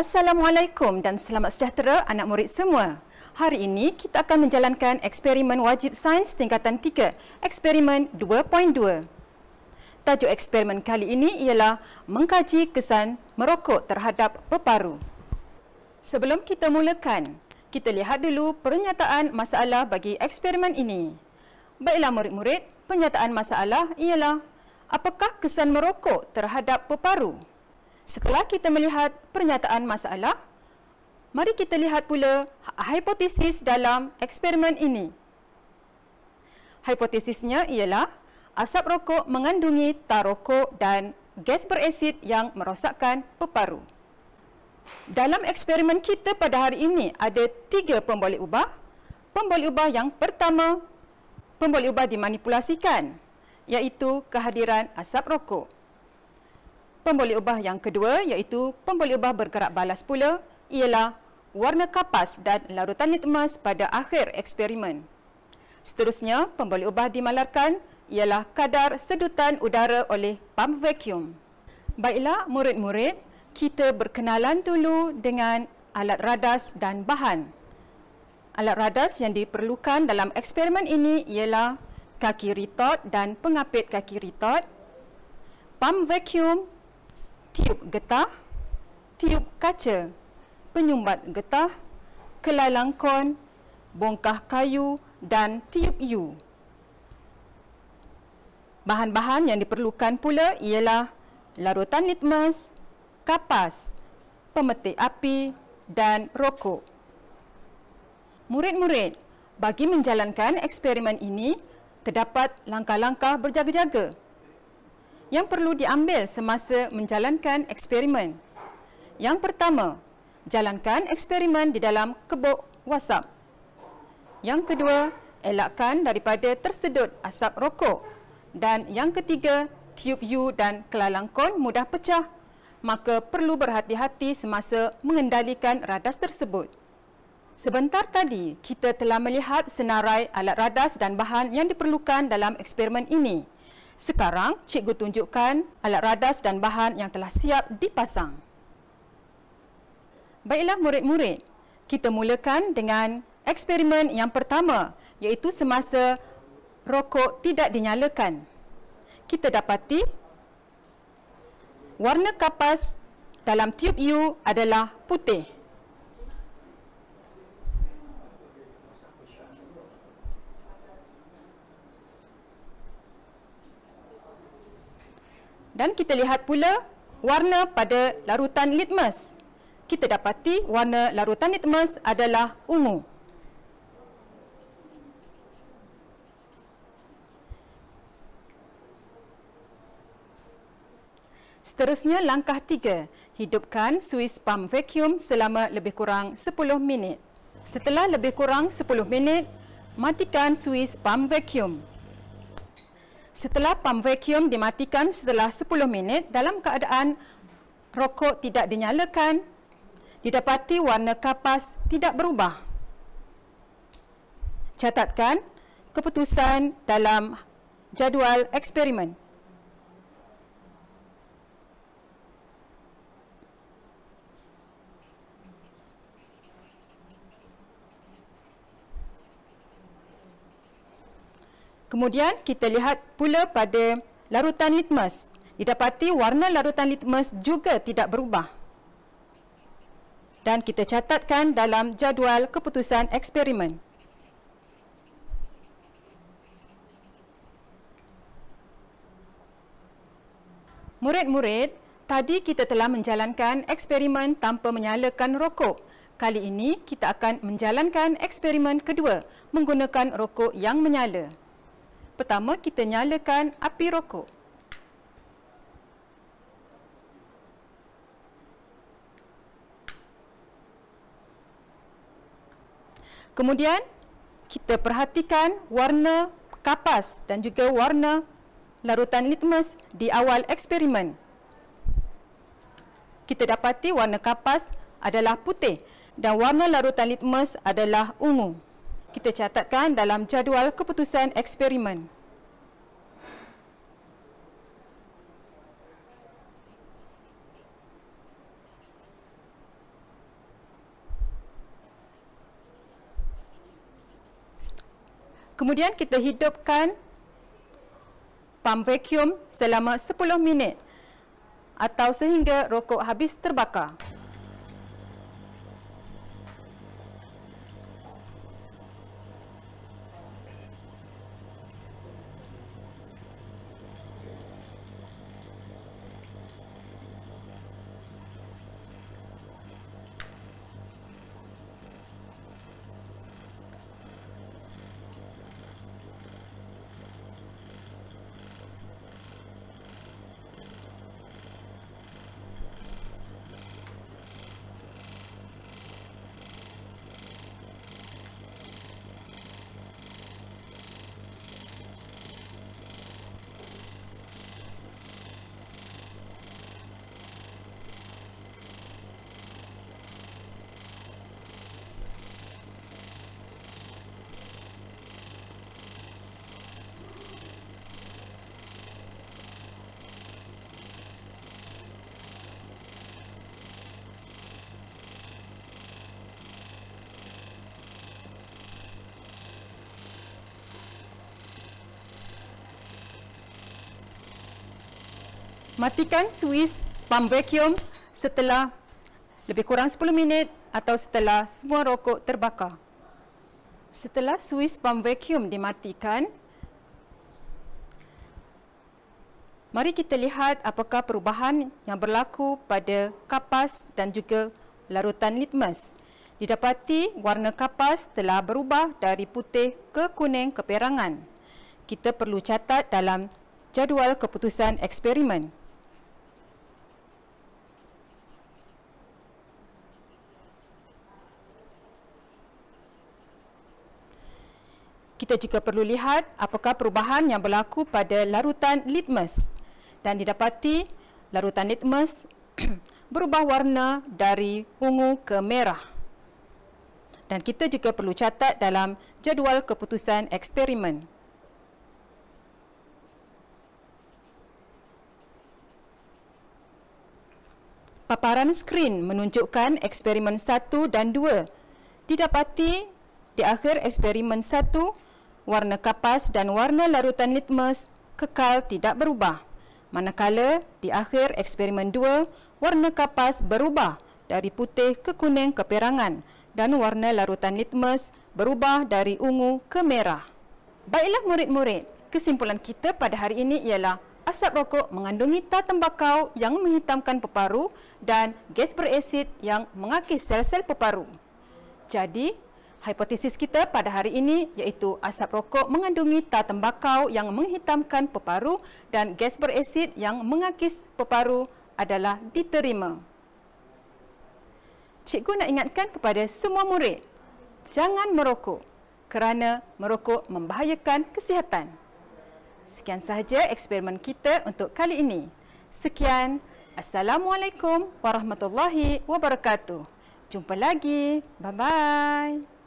Assalamualaikum dan selamat sejahtera anak murid semua. Hari ini kita akan menjalankan eksperimen wajib sains tingkatan 3, eksperimen 2.2. Tajuk eksperimen kali ini ialah mengkaji kesan merokok terhadap peparu. Sebelum kita mulakan, kita lihat dulu pernyataan masalah bagi eksperimen ini. Baiklah murid-murid, pernyataan masalah ialah apakah kesan merokok terhadap peparu? Setelah kita melihat pernyataan masalah, mari kita lihat pula hipotesis dalam eksperimen ini. Hipotesisnya ialah asap rokok mengandungi tar rokok dan gas berasid yang merosakkan peparu. Dalam eksperimen kita pada hari ini ada tiga pembolik ubah. Pembolik ubah yang pertama, pembolik ubah dimanipulasikan iaitu kehadiran asap rokok. Pemboleh ubah yang kedua iaitu pemboleh ubah bergerak balas pula ialah warna kapas dan larutan litmus pada akhir eksperimen. Seterusnya, pemboleh ubah dimalarkan ialah kadar sedutan udara oleh pam vakum. Baiklah, murid-murid, kita berkenalan dulu dengan alat radas dan bahan. Alat radas yang diperlukan dalam eksperimen ini ialah kaki retort dan pengapit kaki retort, pam vakum tiup getah, tiup kaca, penyumbat getah, kelai langkon, bongkah kayu dan tiup yu. Bahan-bahan yang diperlukan pula ialah larutan litmus, kapas, pemetik api dan rokok. Murid-murid, bagi menjalankan eksperimen ini, terdapat langkah-langkah berjaga-jaga yang perlu diambil semasa menjalankan eksperimen. Yang pertama, jalankan eksperimen di dalam kebuk WhatsApp. Yang kedua, elakkan daripada tersedut asap rokok. Dan yang ketiga, tube U dan kelalang kelalangkon mudah pecah, maka perlu berhati-hati semasa mengendalikan radas tersebut. Sebentar tadi, kita telah melihat senarai alat radas dan bahan yang diperlukan dalam eksperimen ini. Sekarang, cikgu tunjukkan alat radas dan bahan yang telah siap dipasang. Baiklah murid-murid, kita mulakan dengan eksperimen yang pertama iaitu semasa rokok tidak dinyalakan. Kita dapati warna kapas dalam tube U adalah putih. Dan kita lihat pula warna pada larutan litmus. Kita dapati warna larutan litmus adalah ungu. Seterusnya langkah tiga, hidupkan Swiss pump vacuum selama lebih kurang 10 minit. Setelah lebih kurang 10 minit, matikan Swiss pump vacuum setelah pam vacuum dimatikan setelah 10 minit dalam keadaan rokok tidak dinyalakan, didapati warna kapas tidak berubah. Catatkan keputusan dalam jadual eksperimen. Kemudian kita lihat pula pada larutan litmus. Didapati warna larutan litmus juga tidak berubah. Dan kita catatkan dalam jadual keputusan eksperimen. Murid-murid, tadi kita telah menjalankan eksperimen tanpa menyalakan rokok. Kali ini kita akan menjalankan eksperimen kedua menggunakan rokok yang menyala. Pertama, kita nyalakan api rokok. Kemudian, kita perhatikan warna kapas dan juga warna larutan litmus di awal eksperimen. Kita dapati warna kapas adalah putih dan warna larutan litmus adalah ungu kita catatkan dalam jadual keputusan eksperimen. Kemudian kita hidupkan pam vacuum selama 10 minit atau sehingga rokok habis terbakar. matikan suis pump vacuum setelah lebih kurang 10 minit atau setelah semua rokok terbakar. Setelah suis pump vacuum dimatikan, mari kita lihat apakah perubahan yang berlaku pada kapas dan juga larutan litmus. Didapati warna kapas telah berubah dari putih ke kuning keperangan. Kita perlu catat dalam jadual keputusan eksperimen. kita juga perlu lihat apakah perubahan yang berlaku pada larutan litmus. Dan didapati larutan litmus berubah warna dari ungu ke merah. Dan kita juga perlu catat dalam jadual keputusan eksperimen. Paparan skrin menunjukkan eksperimen satu dan dua Didapati di akhir eksperimen satu warna kapas dan warna larutan litmus kekal tidak berubah. Manakala di akhir eksperimen 2, warna kapas berubah dari putih ke kuning keperangan dan warna larutan litmus berubah dari ungu ke merah. Baiklah murid-murid, kesimpulan kita pada hari ini ialah asap rokok mengandungi tar tembakau yang menghitamkan peparu dan gas berasid yang mengakis sel-sel peparu. Jadi, Hipotesis kita pada hari ini iaitu asap rokok mengandungi tar tembakau yang menghitamkan peparu dan gas berasid yang mengakis peparu adalah diterima. Cikgu nak ingatkan kepada semua murid, jangan merokok kerana merokok membahayakan kesihatan. Sekian sahaja eksperimen kita untuk kali ini. Sekian. Assalamualaikum warahmatullahi wabarakatuh. Jumpa lagi. Bye-bye.